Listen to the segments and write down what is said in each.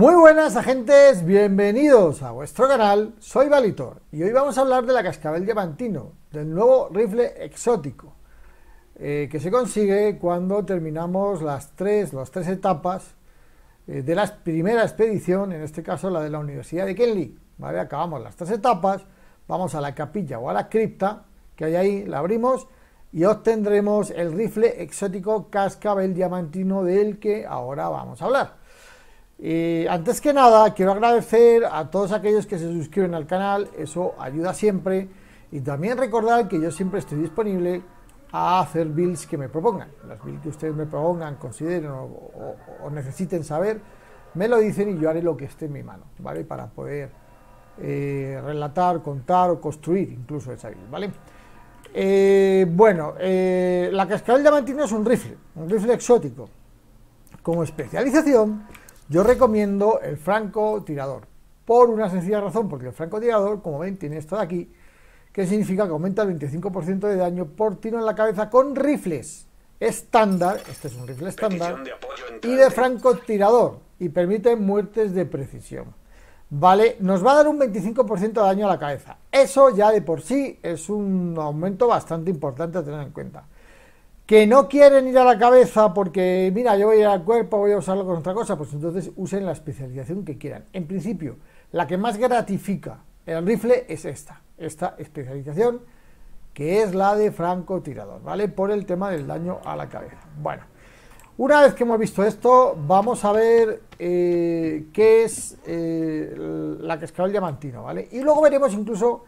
Muy buenas agentes, bienvenidos a vuestro canal, soy Valitor y hoy vamos a hablar de la cascabel diamantino, del nuevo rifle exótico eh, que se consigue cuando terminamos las tres, las tres etapas eh, de la primera expedición, en este caso la de la Universidad de Kelly. ¿vale? Acabamos las tres etapas, vamos a la capilla o a la cripta que hay ahí, la abrimos y obtendremos el rifle exótico cascabel diamantino del que ahora vamos a hablar. Eh, antes que nada, quiero agradecer a todos aquellos que se suscriben al canal, eso ayuda siempre. Y también recordar que yo siempre estoy disponible a hacer builds que me propongan. Las builds que ustedes me propongan, consideren o, necesiten saber, me lo dicen y yo haré lo que esté en mi mano, ¿vale? Para poder eh, relatar, contar o construir incluso esa build, ¿vale? Eh, bueno, la cascabel diamantino es un rifle, un rifle exótico. Como especialización, yo recomiendo el francotirador, por una sencilla razón, porque el francotirador, como ven, tiene esto de aquí, que significa que aumenta el 25% de daño por tiro en la cabeza con rifles estándar, este es un rifle estándar, y de francotirador, y permite muertes de precisión. Vale, nos va a dar un 25% de daño a la cabeza. Eso ya de por sí es un aumento bastante importante a tener en cuenta que no quieren ir a la cabeza porque, mira, yo voy a ir al cuerpo, voy a usarlo con otra cosa, pues entonces usen la especialización que quieran. En principio, la que más gratifica el rifle es esta, esta especialización, que es la de francotirador, ¿vale? Por el tema del daño a la cabeza. Bueno, una vez que hemos visto esto, vamos a ver eh, qué es eh, la cascabel diamantino, ¿vale? Y luego veremos incluso,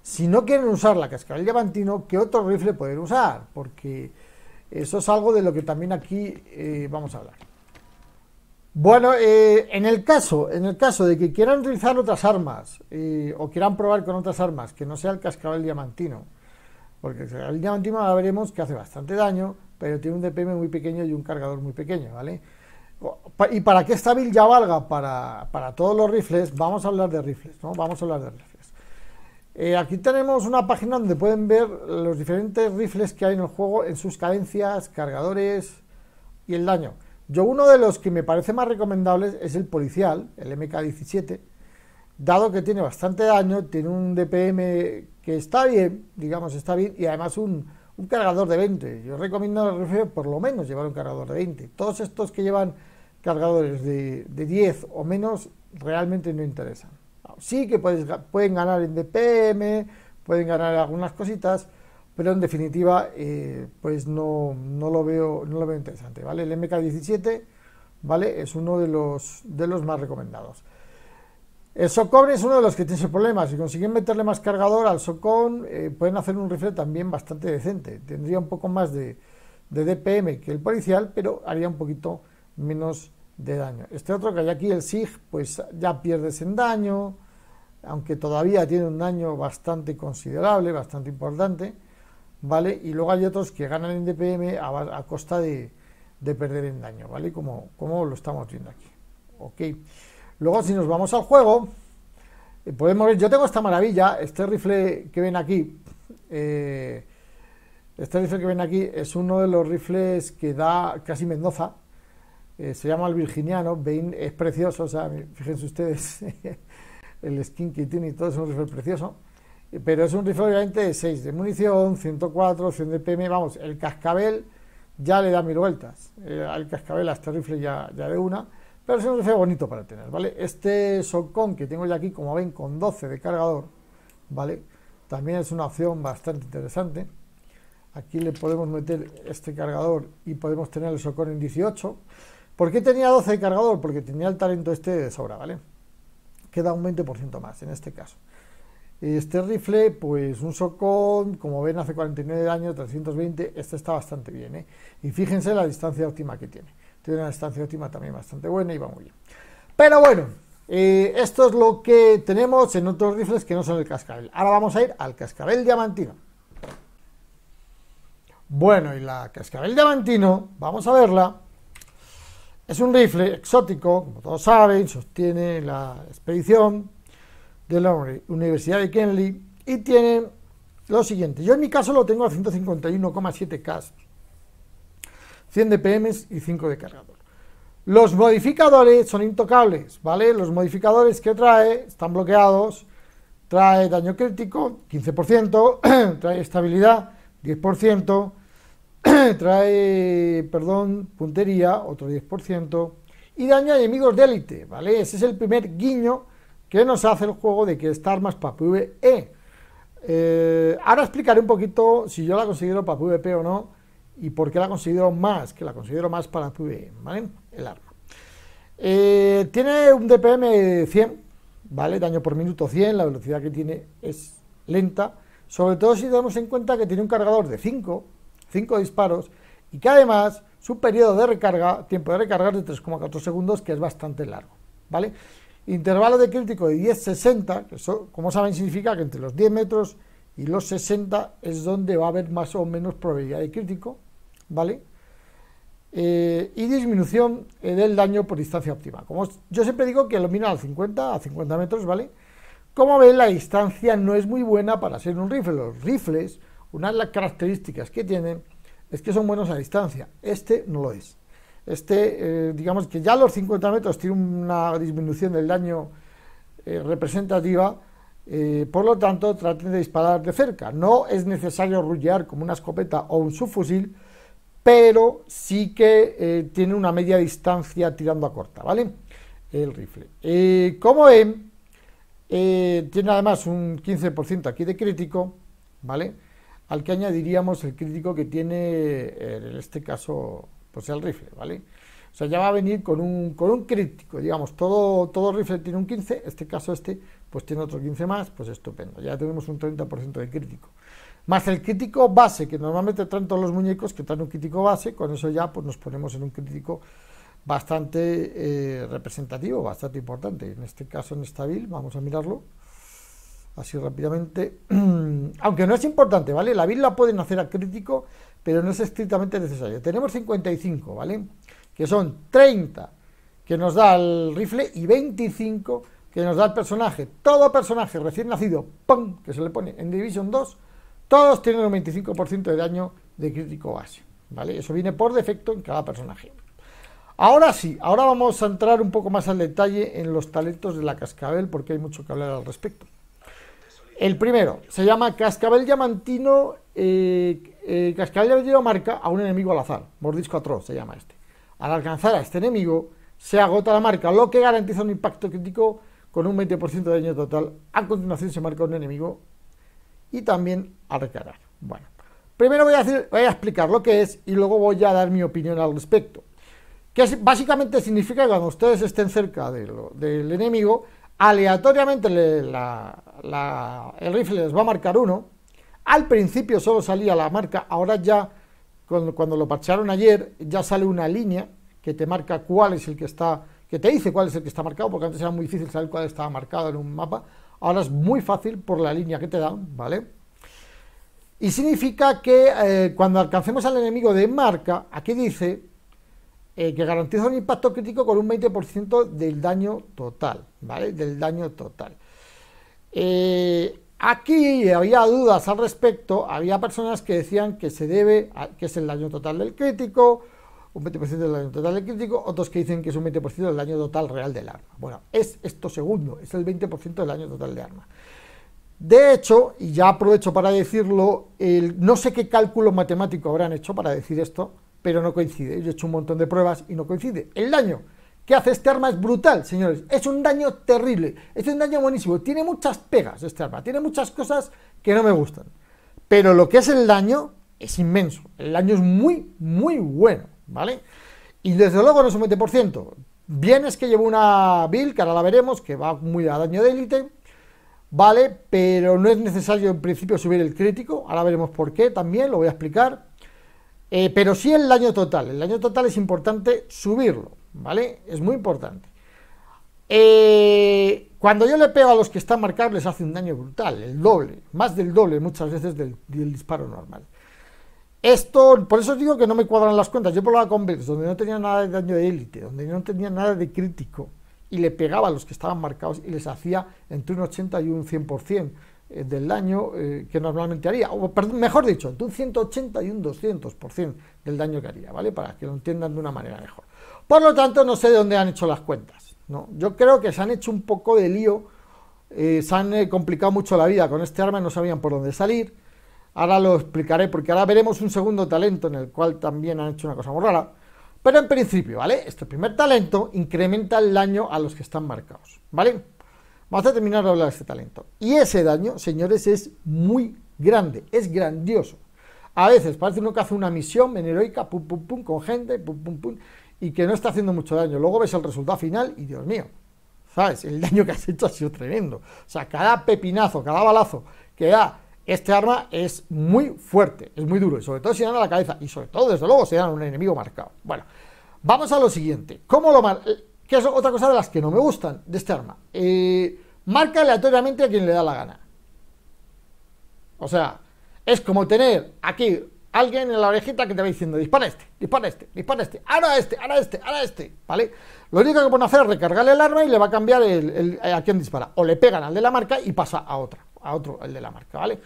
si no quieren usar la cascabel diamantino, qué otro rifle pueden usar, porque eso es algo de lo que también aquí eh, vamos a hablar. Bueno, eh, en, el caso, en el caso de que quieran utilizar otras armas eh, o quieran probar con otras armas, que no sea el cascabel diamantino, porque el cascabel diamantino ya veremos que hace bastante daño, pero tiene un DPM muy pequeño y un cargador muy pequeño, ¿vale? Y para que esta build ya valga para, para todos los rifles, vamos a hablar de rifles, ¿no? Vamos a hablar de rifles. Eh, aquí tenemos una página donde pueden ver los diferentes rifles que hay en el juego, en sus cadencias, cargadores y el daño. Yo uno de los que me parece más recomendables es el policial, el MK17, dado que tiene bastante daño, tiene un DPM que está bien, digamos está bien, y además un, cargador de 20. Yo recomiendo el rifle por lo menos llevar un cargador de 20. Todos estos que llevan cargadores de, de 10 o menos realmente no interesan sí que pueden ganar en DPM, pueden ganar algunas cositas, pero en definitiva, eh, pues no, no, lo veo, no lo veo interesante, ¿vale? El MK17, ¿vale? Es uno de los, de los más recomendados. El Socon es uno de los que tiene ese problema. Si consiguen meterle más cargador al Socon, eh, pueden hacer un rifle también bastante decente. Tendría un poco más de, de, DPM que el policial, pero haría un poquito menos de daño. Este otro que hay aquí, el SIG, pues ya pierdes en daño, aunque todavía tiene un daño bastante considerable, bastante importante, ¿vale? Y luego hay otros que ganan en DPM a, costa de, perder en daño, ¿vale? Como, como lo estamos viendo aquí. Ok. Luego, si nos vamos al juego, eh, podemos ver, yo tengo esta maravilla, este rifle que ven aquí, eh, este rifle que ven aquí es uno de los rifles que da casi Mendoza, eh, se llama el virginiano, es precioso, o sea, fíjense ustedes, el skin que tiene y todo, es un rifle precioso. Pero es un rifle obviamente de 6 de munición, 104, 100 de PM, vamos, el cascabel ya le da mil vueltas. Eh, al cascabel a este rifle ya, ya de una, pero es un rifle bonito para tener, ¿vale? Este socón que tengo ya aquí, como ven, con 12 de cargador, ¿vale? También es una opción bastante interesante. Aquí le podemos meter este cargador y podemos tener el socón en 18. ¿Por qué tenía 12 de cargador? Porque tenía el talento este de sobra, ¿vale? queda un 20% más en este caso. Este rifle, pues un socón, como ven, hace 49 años 320, este está bastante bien. ¿eh? Y fíjense la distancia óptima que tiene. Tiene una distancia óptima también bastante buena y va muy bien. Pero bueno, eh, esto es lo que tenemos en otros rifles que no son el cascabel. Ahora vamos a ir al cascabel diamantino. Bueno, y la cascabel diamantino, vamos a verla. Es un rifle exótico, como todos saben, sostiene la expedición de la Universidad de Kenley y tiene lo siguiente. Yo en mi caso lo tengo a 151,7 casos, 100 DPM y 5 de cargador. Los modificadores son intocables, ¿vale? Los modificadores que trae están bloqueados, trae daño crítico, 15%, trae estabilidad, 10%, trae, perdón, puntería, otro 10%, y daño a enemigos de élite, ¿vale? Ese es el primer guiño que nos hace el juego de que esta arma es para PvE. Eh, ahora explicaré un poquito si yo la considero para PvP o no, y por qué la considero más, que la considero más para PvE, ¿vale? El arma. Eh, tiene un DPM de 100, ¿vale? Daño por minuto 100, la velocidad que tiene es lenta, sobre todo si damos en cuenta que tiene un cargador de 5, 5 disparos y que además su periodo de recarga, tiempo de recarga es de 3,4 segundos, que es bastante largo, ¿vale? Intervalo de crítico de 10-60, que eso, como saben, significa que entre los 10 metros y los 60 es donde va a haber más o menos probabilidad de crítico, ¿vale? Eh, y disminución eh, del daño por distancia óptima. Como yo siempre digo que lo mínimo a 50, a 50 metros, ¿vale? Como ven, la distancia no es muy buena para ser un rifle. Los rifles una de las características que tienen es que son buenos a distancia. Este no lo es. Este, eh, digamos que ya a los 50 metros tiene una disminución del daño eh, representativa, eh, por lo tanto traten de disparar de cerca. No es necesario rullear como una escopeta o un subfusil, pero sí que tiene una media distancia tirando a corta, ¿vale? El rifle. como ven, tiene además un 15% aquí de crítico, ¿vale? al que añadiríamos el crítico que tiene, eh, en este caso, pues el rifle, ¿vale? O sea, ya va a venir con un, con un crítico, digamos, todo, todo rifle tiene un 15, este caso este, pues tiene otro 15 más, pues estupendo, ya tenemos un 30% de crítico. Más el crítico base, que normalmente traen todos los muñecos que traen un crítico base, con eso ya pues nos ponemos en un crítico bastante eh, representativo, bastante importante. En este caso, en estabil vamos a mirarlo así rápidamente, aunque no es importante, ¿vale? La vida la pueden hacer a crítico, pero no es estrictamente necesario. Tenemos 55, ¿vale? Que son 30 que nos da el rifle y 25 que nos da el personaje. Todo personaje recién nacido, ¡pum!, que se le pone en Division 2, todos tienen un 25% de daño de crítico base, ¿vale? Eso viene por defecto en cada personaje. Ahora sí, ahora vamos a entrar un poco más al detalle en los talentos de la cascabel porque hay mucho que hablar al respecto. El primero se llama Cascabel Diamantino. Eh, eh, Cascabel Diamantino marca a un enemigo al azar. Mordisco atroz se llama este. Al alcanzar a este enemigo, se agota la marca, lo que garantiza un impacto crítico con un 20% de daño total. A continuación se marca un enemigo y también a recargar. Bueno, primero voy a, explicar lo que es y luego voy a dar mi opinión al respecto. Que básicamente significa que cuando ustedes estén cerca del enemigo, aleatoriamente el rifle les va a marcar uno. Al principio solo salía la marca, ahora ya, cuando, lo parchearon ayer, ya sale una línea que te marca cuál es el que está, que te dice cuál es el que está marcado, porque antes era muy difícil saber cuál estaba marcado en un mapa. Ahora es muy fácil por la línea que te dan, ¿vale? Y significa que eh, cuando alcancemos al enemigo de marca, aquí dice eh, que garantiza un impacto crítico con un 20% del daño total, ¿vale? Del daño total. Eh, aquí había dudas al respecto, había personas que decían que se debe, que es el daño total del crítico, un 20% del daño total del crítico, otros que dicen que es un 20% del daño total real del arma. Bueno, es esto segundo, es el 20% del daño total del arma. De hecho, y ya aprovecho para decirlo, no sé qué cálculo matemático habrán hecho para decir esto, pero no coincide. Yo he hecho un montón de pruebas y no coincide. El daño que hace este arma es brutal, señores. Es un daño terrible. Es un daño buenísimo. Tiene muchas pegas este arma. Tiene muchas cosas que no me gustan. Pero lo que es el daño es inmenso. El daño es muy, muy bueno, ¿vale? Y desde luego no es un 20%. Bien es que llevo una build, que ahora la veremos, que va muy a daño de élite, ¿vale? Pero no es necesario en principio subir el crítico, ahora veremos por qué también, lo voy a explicar. Eh, pero sí el daño total. El daño total es importante subirlo, ¿vale? Es muy importante. Eh, cuando yo le pego a los que están marcados les hace un daño brutal, el doble, más del doble muchas veces del, disparo normal. Esto, por eso digo que no me cuadran las cuentas. Yo probaba con Vex, donde no tenía nada de daño de élite, donde no tenía nada de crítico, y le pegaba a los que estaban marcados y les hacía entre un 80 y un 100%. Eh, del daño eh, que normalmente haría, o mejor dicho, de un 180 y un 200% del daño que haría, ¿vale? Para que lo entiendan de una manera mejor. Por lo tanto, no sé de dónde han hecho las cuentas, ¿no? Yo creo que se han hecho un poco de lío, eh, se han complicado mucho la vida con este arma, no sabían por dónde salir, ahora lo explicaré porque ahora veremos un segundo talento en el cual también han hecho una cosa muy rara, pero en principio, ¿vale? Este primer talento incrementa el daño a los que están marcados, ¿vale? Vamos a terminar de hablar de este talento. Y ese daño, señores, es muy grande, es grandioso. A veces parece uno que hace una misión en heroica, pum, pum, pum, con gente, pum, pum, pum, y que no está haciendo mucho daño. Luego ves el resultado final y Dios mío, ¿sabes? El daño que has hecho ha sido tremendo. O sea, cada pepinazo, cada balazo que da este arma es muy fuerte, es muy duro, y sobre todo si dan a la cabeza, y sobre todo, desde luego, si dan a un enemigo marcado. Bueno, vamos a lo siguiente. ¿Cómo lo mar que es otra cosa de las que no me gustan de este arma. Eh, marca aleatoriamente a quien le da la gana. O sea, es como tener aquí alguien en la orejita que te va diciendo, dispara este, dispara este, dispara este, ahora este, ahora este, ahora este, ¿vale? Lo único que pueden hacer es recargarle el arma y le va a cambiar a quien dispara. O le pegan al de la marca y pasa a otra, a otro, el de la marca, ¿vale?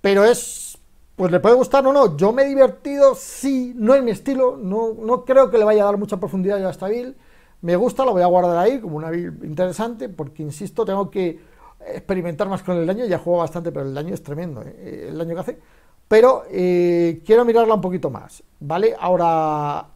Pero es, pues le puede gustar o no, yo me he divertido, sí, no es mi estilo, no, no creo que le vaya a dar mucha profundidad a esta build me gusta, lo voy a guardar ahí como una interesante, porque insisto, tengo que experimentar más con el daño, ya juego bastante, pero el daño es tremendo, eh, eh, el daño que hace. Pero eh, quiero mirarla un poquito más, ¿vale? Ahora,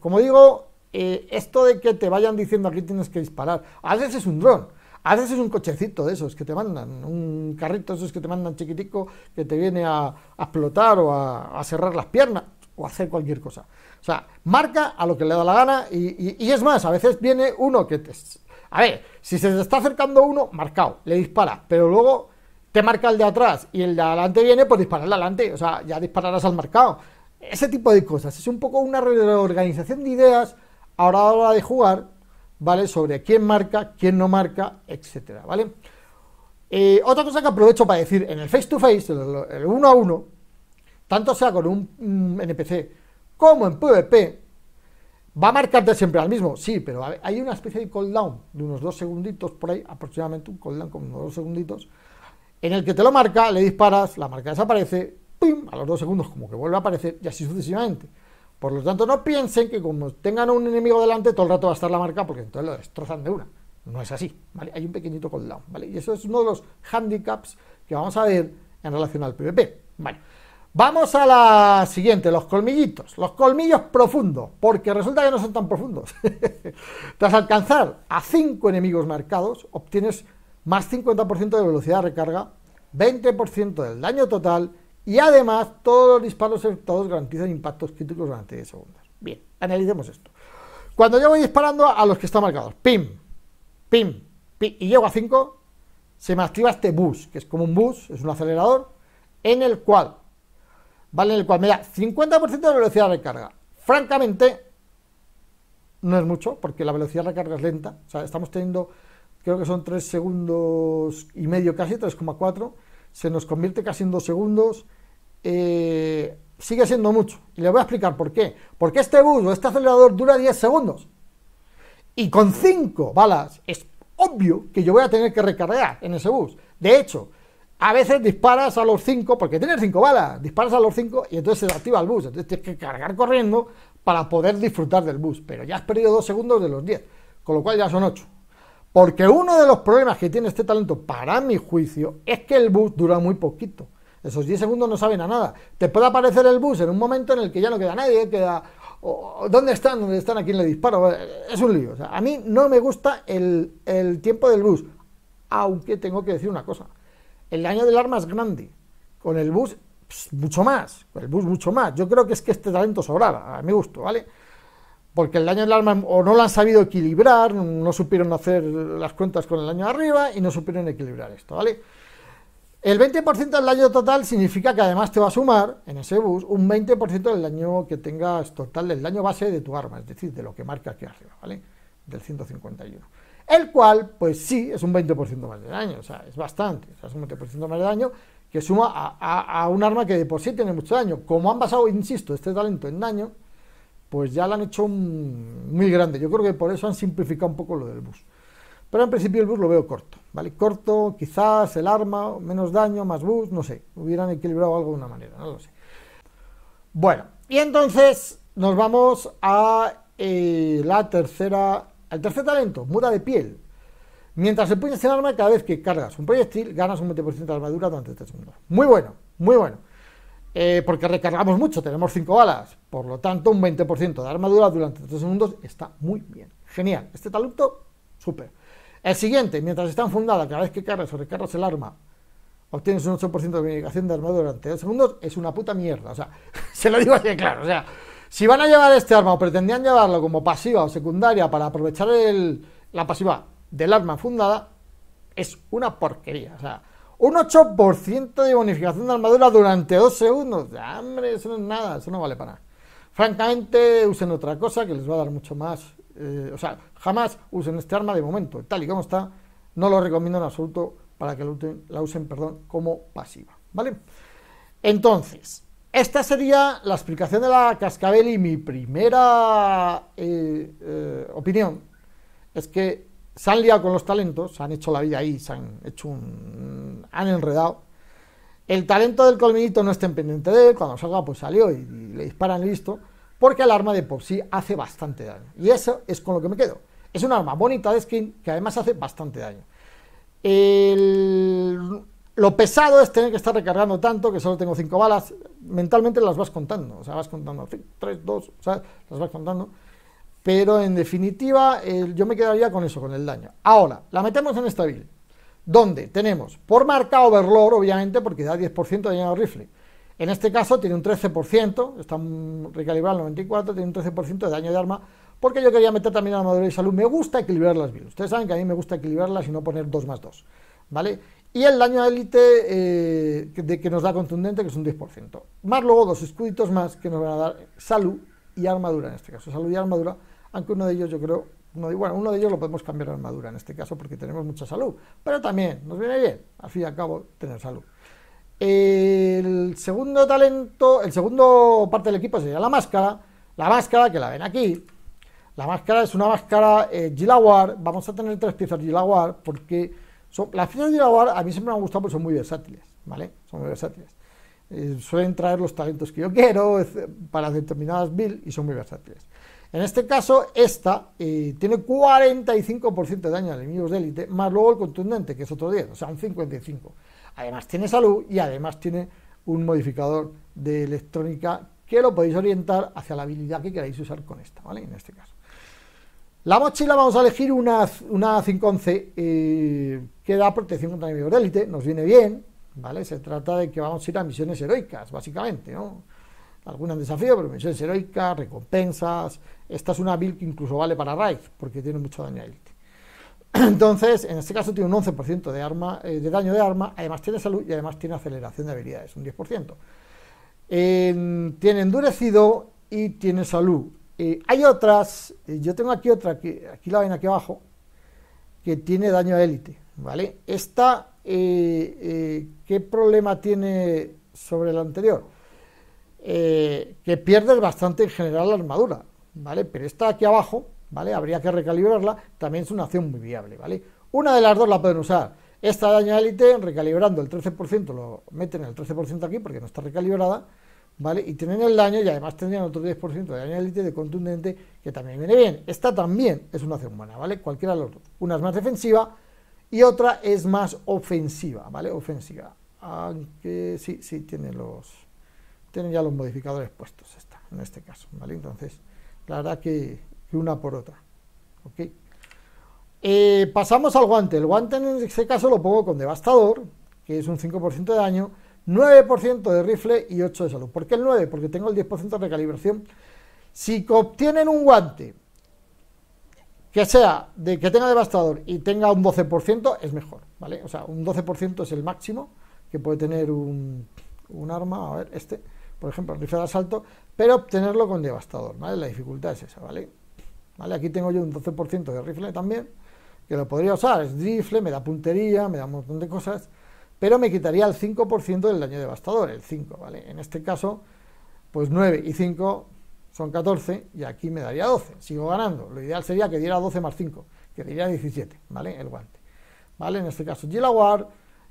como digo, esto de que te vayan diciendo aquí tienes que disparar, a veces es un dron, a veces es un cochecito de esos que te mandan, un carrito de esos que te mandan chiquitico que te viene a, explotar o a, a cerrar las piernas o a hacer cualquier cosa. O sea, marca a lo que le da la gana y, es más, a veces viene uno que te... A ver, si se está acercando uno, marcado, le dispara, pero luego te marca el de atrás y el de adelante viene, pues el adelante, o sea, ya dispararás al marcado. Ese tipo de cosas. Es un poco una reorganización de ideas ahora a la hora de jugar, ¿vale? Sobre quién marca, quién no marca, etcétera, ¿vale? Eh, otra cosa que aprovecho para decir, en el face to face, el, uno a uno, tanto sea con un NPC como en PvP, va a marcarte siempre al mismo, sí, pero hay una especie de cooldown de unos dos segunditos por ahí, aproximadamente un cooldown con unos dos segunditos, en el que te lo marca, le disparas, la marca desaparece, a los dos segundos como que vuelve a aparecer y así sucesivamente. Por lo tanto, no piensen que como tengan un enemigo delante, todo el rato va a estar la marca, porque entonces lo destrozan de una. No es así, ¿vale? Hay un pequeñito cooldown, ¿vale? Y eso es uno de los handicaps que vamos a ver en relación al PvP, ¿vale? Vamos a la siguiente, los colmillitos, los colmillos profundos, porque resulta que no son tan profundos. Tras alcanzar a 5 enemigos marcados, obtienes más 50% de velocidad de recarga, 20% del daño total y además todos los disparos efectuados garantizan impactos críticos durante 10 segundos. Bien, analicemos esto. Cuando yo voy disparando a los que están marcados, pim, pim, pim, y llego a 5, se me activa este bus, que es como un bus, es un acelerador, en el cual ¿vale? En el cual me da 50% de velocidad de recarga. Francamente, no es mucho, porque la velocidad de recarga es lenta. O sea, estamos teniendo, creo que son 3 segundos y medio casi, 3,4. Se nos convierte casi en 2 segundos. Eh, sigue siendo mucho. Y le voy a explicar por qué. Porque este bus o este acelerador dura 10 segundos. Y con 5 balas es obvio que yo voy a tener que recargar en ese bus. De hecho, a veces disparas a los 5, porque tienes 5 balas, disparas a los 5 y entonces se activa el bus. Entonces tienes que cargar corriendo para poder disfrutar del bus. Pero ya has perdido 2 segundos de los 10, con lo cual ya son 8. Porque uno de los problemas que tiene este talento, para mi juicio, es que el bus dura muy poquito. Esos 10 segundos no saben a nada. Te puede aparecer el bus en un momento en el que ya no queda nadie, queda ¿Dónde están? ¿Dónde están? ¿A quién le disparo? Es un lío. a mí no me gusta el, tiempo del bus. Aunque tengo que decir una cosa. El daño del arma es grande. Con el bus, pues, mucho más. Con el bus, mucho más. Yo creo que es que este talento sobraba, a mi gusto, ¿vale? Porque el daño del arma o no lo han sabido equilibrar, no supieron hacer las cuentas con el daño arriba y no supieron equilibrar esto, ¿vale? El 20% del daño total significa que además te va a sumar en ese bus un 20% del daño que tengas total del daño base de tu arma, es decir, de lo que marca aquí arriba, ¿vale? del 151. El cual, pues sí, es un 20% más de daño, o sea, es bastante, es un 20% más de daño que suma a, un arma que de por sí tiene mucho daño. Como han basado, insisto, este talento en daño, pues ya lo han hecho un, muy grande. Yo creo que por eso han simplificado un poco lo del bus. Pero en principio el bus lo veo corto, ¿vale? Corto, quizás el arma, menos daño, más bus, no sé. Hubieran equilibrado algo de una manera, no lo sé. Bueno, y entonces nos vamos a eh, la tercera el tercer talento, muda de piel. Mientras empuñas el arma, cada vez que cargas un proyectil, ganas un 20% de armadura durante 3 segundos. Muy bueno, muy bueno. Eh, porque recargamos mucho, tenemos 5 balas. Por lo tanto, un 20% de armadura durante 3 segundos está muy bien. Genial. Este talento, súper. El siguiente, mientras está enfundada, cada vez que cargas o recargas el arma, obtienes un 8% de mitigación de armadura durante 2 segundos, es una puta mierda. O sea, se lo digo así de claro. O sea, si van a llevar este arma o pretendían llevarlo como pasiva o secundaria para aprovechar la pasiva del arma fundada, es una porquería. O sea, un 8% de bonificación de armadura durante dos segundos. Hombre, eso no es nada, eso no vale para nada. Francamente, usen otra cosa que les va a dar mucho más. Eh, o sea, jamás usen este arma de momento, tal y como está. No lo recomiendo en absoluto para que la usen, perdón, como pasiva. ¿Vale? Entonces, esta sería la explicación de la cascabel y mi primera eh, eh, opinión es que se han liado con los talentos, se han hecho la vida ahí, se han hecho un... han enredado. El talento del colminito no en pendiente de él, cuando salga pues salió y, le disparan listo, porque el arma de por sí hace bastante daño. Y eso es con lo que me quedo. Es un arma bonita de skin que además hace bastante daño. Lo pesado es tener que estar recargando tanto, que solo tengo 5 balas, mentalmente las vas contando, o sea, vas contando 3, 2, o sea, las vas contando. Pero en definitiva, yo me quedaría con eso, con el daño. Ahora, la metemos en esta build, donde tenemos por marca Overlord, obviamente, porque da 10% de daño al rifle. En este caso tiene un 13%, está recalibrado al 94, tiene un 13% de daño de arma, porque yo quería meter también armadura y salud. Me gusta equilibrar las builds. Ustedes saben que a mí me gusta equilibrarlas y no poner 2 más 2. ¿Vale? Y el daño élite eh, de que nos da contundente, que es un 10%. Más luego dos escuditos más que nos van a dar salud y armadura en este caso. Salud y armadura, aunque uno de ellos yo creo, bueno, uno de ellos lo podemos cambiar a armadura en este caso porque tenemos mucha salud. Pero también nos viene bien, al fin y al cabo, tener salud. El segundo talento, el segundo parte del equipo sería la máscara. La máscara, que la ven aquí, la máscara es una máscara eh, Gilawar. Vamos a tener tres piezas Gilawar porque las fichas de labor a mí siempre me han gustado porque son muy versátiles, ¿vale? Son muy versátiles. Eh, suelen traer los talentos que yo quiero eh, para determinadas builds y son muy versátiles. En este caso, esta eh, tiene 45% de daño a enemigos de élite, más luego el contundente, que es otro 10, o sea, un 55. Además tiene salud y además tiene un modificador de electrónica que lo podéis orientar hacia la habilidad que queráis usar con esta, ¿vale? En este caso. La mochila vamos a elegir una, una 511 eh, que da protección contra enemigos de élite, nos viene bien, ¿vale? Se trata de que vamos a ir a misiones heroicas, básicamente, ¿no? Algunas desafíos, pero misiones heroicas, recompensas. Esta es una build que incluso vale para Raid, porque tiene mucho daño a élite. Entonces, en este caso tiene un 11% de, arma, eh, de daño de arma, además tiene salud y además tiene aceleración de habilidades, un 10%. Em, tiene endurecido y tiene salud. Eh, hay otras, eh, yo tengo aquí otra, que aquí la ven aquí abajo, que tiene daño a élite, ¿vale? Esta, eh, ¿qué problema tiene sobre la anterior? que pierde bastante en general la armadura, ¿vale? Pero esta aquí abajo, ¿vale? Habría que recalibrarla, también es una acción muy viable, ¿vale? Una de las dos la pueden usar. Esta daño a élite, recalibrando el 13%, lo meten el 13% aquí porque no está recalibrada, ¿vale? Y tienen el daño y además tendrían otro 10% de daño élite de contundente, que también viene bien. Esta también es una acción buena ¿vale? Cualquiera de los Una es más defensiva y otra es más ofensiva, ¿vale? Ofensiva. Aunque sí, sí, tiene los... Tienen ya los modificadores puestos, esta, en este caso, ¿vale? Entonces, la verdad que, una por otra, ¿ok? Eh, pasamos al guante. El guante en este caso lo pongo con devastador, que es un 5% de daño, 9% de rifle y 8 de salud. ¿Por qué el 9? Porque tengo el 10% de recalibración. Si obtienen un guante que sea de que tenga devastador y tenga un 12%, es mejor, ¿vale? O sea, un 12% es el máximo que puede tener un, arma, a ver, este, por ejemplo, el rifle de asalto, pero obtenerlo con devastador, ¿vale? La dificultad es esa, ¿vale? ¿Vale? Aquí tengo yo un 12% de rifle también, que lo podría usar, es rifle, me da puntería, me da un montón de cosas, pero me quitaría el 5% del daño devastador, el 5, ¿vale? En este caso, pues 9 y 5 son 14 y aquí me daría 12, sigo ganando. Lo ideal sería que diera 12 más 5, que diría 17, ¿vale? El guante. ¿Vale? En este caso, Gilawar,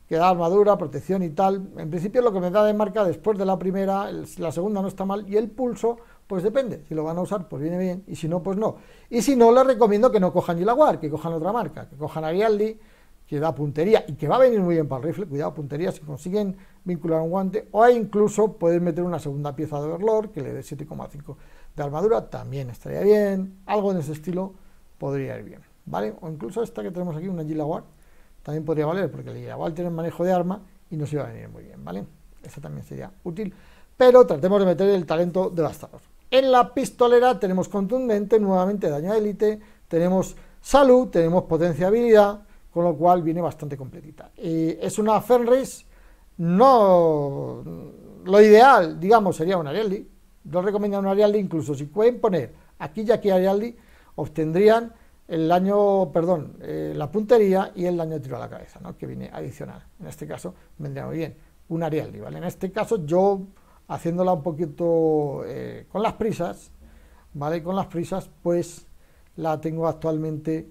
que da armadura, protección y tal. En principio lo que me da de marca después de la primera, la segunda no está mal, y el pulso, pues depende. Si lo van a usar, pues viene bien, y si no, pues no. Y si no, les recomiendo que no cojan Gilawar, que cojan otra marca, que cojan Arialdi, que da puntería y que va a venir muy bien para el rifle, cuidado, puntería, si consiguen vincular un guante, o incluso puedes meter una segunda pieza de overlord que le dé 7,5 de armadura, también estaría bien, algo en ese estilo podría ir bien, ¿vale? O incluso esta que tenemos aquí, una Gila Ward, también podría valer, porque el Gilawar tiene manejo de arma y nos iba a venir muy bien, ¿vale? Esta también sería útil, pero tratemos de meter el talento de las En la pistolera tenemos contundente, nuevamente daño a élite, tenemos salud, tenemos potenciabilidad, con lo cual viene bastante completita. Eh, es una Fenris, no lo ideal, digamos, sería una Arialdi. no recomiendo una Arialdi, incluso si pueden poner aquí y aquí Arialdi, obtendrían el daño, perdón, eh, la puntería y el daño de tiro a la cabeza, ¿no? que viene adicional. En este caso vendría muy bien un Arialdi, ¿vale? En este caso yo, haciéndola un poquito eh, con las prisas, ¿vale? Con las prisas, pues la tengo actualmente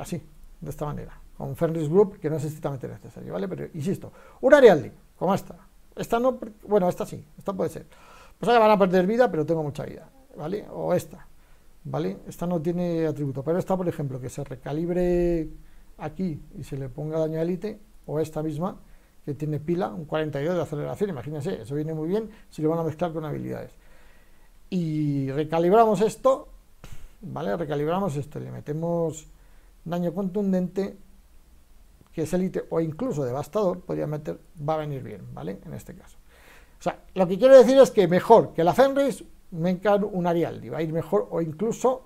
así, de esta manera, con Fairness Group, que no es estrictamente necesario, este ¿vale? Pero insisto, un Arialdi, como esta. Esta no, bueno, esta sí, esta puede ser. Pues ahora van a perder vida, pero tengo mucha vida, ¿vale? O esta, ¿vale? Esta no tiene atributo, pero esta, por ejemplo, que se recalibre aquí y se le ponga daño élite, o esta misma, que tiene pila, un 42 de aceleración, imagínense, eso viene muy bien si lo van a mezclar con habilidades. Y recalibramos esto, ¿vale? Recalibramos esto, le metemos daño contundente que es elite o incluso devastador, podría meter, va a venir bien, ¿vale? En este caso. O sea, lo que quiero decir es que mejor que la Fenris, me encargo un Arialdi, va a ir mejor o incluso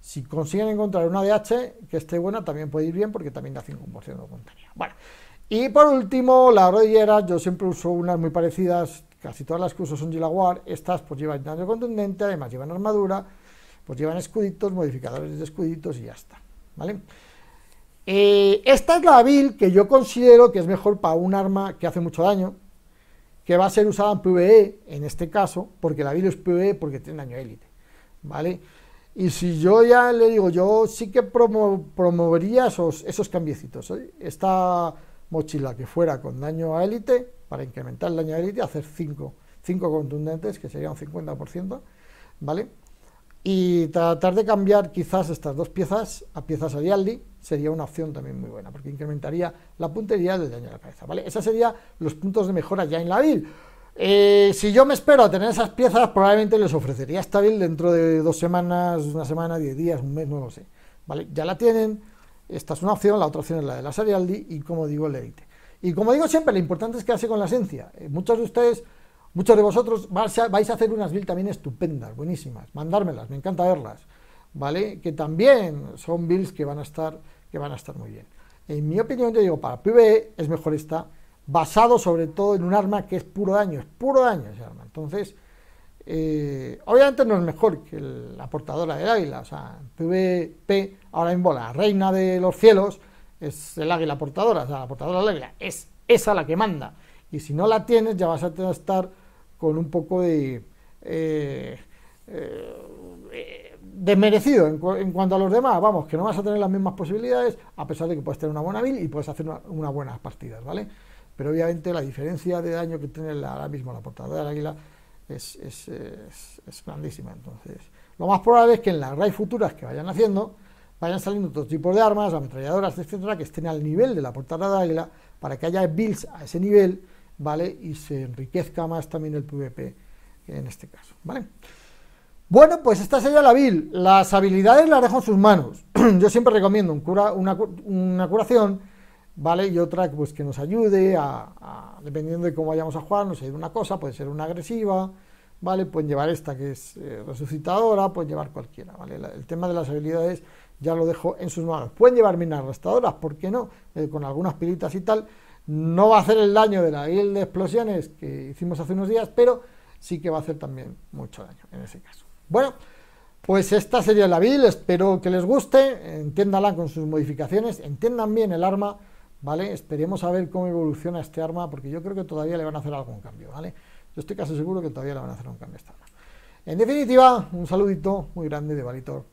si consiguen encontrar una DH que esté buena, también puede ir bien porque también da 5% de Bueno, y por último, la rodilleras, yo siempre uso unas muy parecidas, casi todas las que uso son Gilaguar estas pues llevan daño contundente, además llevan armadura, pues llevan escuditos, modificadores de escuditos y ya está. ¿vale? Eh, esta es la build que yo considero que es mejor para un arma que hace mucho daño, que va a ser usada en PvE, en este caso, porque la build es PvE porque tiene daño élite, ¿vale? Y si yo ya le digo, yo sí que promovería esos, esos cambiecitos. ¿eh? Esta mochila que fuera con daño a élite, para incrementar el daño a élite, hacer 5 cinco, contundentes, que sería un 50%, ¿vale? y tratar de cambiar quizás estas dos piezas a piezas Arialdi sería una opción también muy buena, porque incrementaría la puntería del daño a la cabeza, ¿vale? Esos serían los puntos de mejora ya en la build. Eh, si yo me espero a tener esas piezas, probablemente les ofrecería esta build dentro de dos semanas, una semana, diez días, un mes, no lo sé, ¿vale? Ya la tienen, esta es una opción, la otra opción es la de las Arialdi y, como digo, el edite. Y como digo siempre, lo importante es quedarse con la esencia. Eh, muchos de ustedes Muchos de vosotros vais a hacer unas build también estupendas, buenísimas. Mandármelas, me encanta verlas. ¿Vale? Que también son builds que van a estar, que van a estar muy bien. En mi opinión, yo digo, para PvE es mejor esta, basado sobre todo en un arma que es puro daño, es puro daño ese arma. Entonces, eh, obviamente no es mejor que la portadora del águila, o sea, PvP, e, ahora en la reina de los cielos, es el águila portadora, o sea, la portadora del águila, es esa la que manda. Y si no la tienes, ya vas a tener estar con un poco de eh, eh, desmerecido en, cuanto a los demás, vamos, que no vas a tener las mismas posibilidades, a pesar de que puedes tener una buena build y puedes hacer unas buenas partidas, ¿vale? Pero obviamente la diferencia de daño que tiene ahora mismo la portada del águila es, es, grandísima. Entonces, lo más probable es que en las raids futuras que vayan haciendo, vayan saliendo otros tipos de armas, ametralladoras, etcétera, que estén al nivel de la portada de águila, para que haya builds a ese nivel ¿vale? Y se enriquezca más también el PvP en este caso, ¿vale? Bueno, pues esta sería la vil, Las habilidades las dejo en sus manos. Yo siempre recomiendo un cura, una, curación, ¿vale? Y otra pues, que nos ayude a, dependiendo de cómo vayamos a jugar, nos ayude una cosa, puede ser una agresiva, ¿vale? Pueden llevar esta que es eh, resucitadora, pueden llevar cualquiera, ¿vale? el tema de las habilidades ya lo dejo en sus manos. Pueden llevar minas arrastradoras, ¿por qué no? Eh, con algunas pilitas y tal, no va a hacer el daño de la vil de explosiones que hicimos hace unos días, pero sí que va a hacer también mucho daño en ese caso. Bueno, pues esta sería la build, espero que les guste, entiéndanla con sus modificaciones, entiendan bien el arma, ¿vale? Esperemos a ver cómo evoluciona este arma, porque yo creo que todavía le van a hacer algún cambio, ¿vale? Yo estoy casi seguro que todavía le van a hacer un cambio a esta arma. En definitiva, un saludito muy grande de Valitor.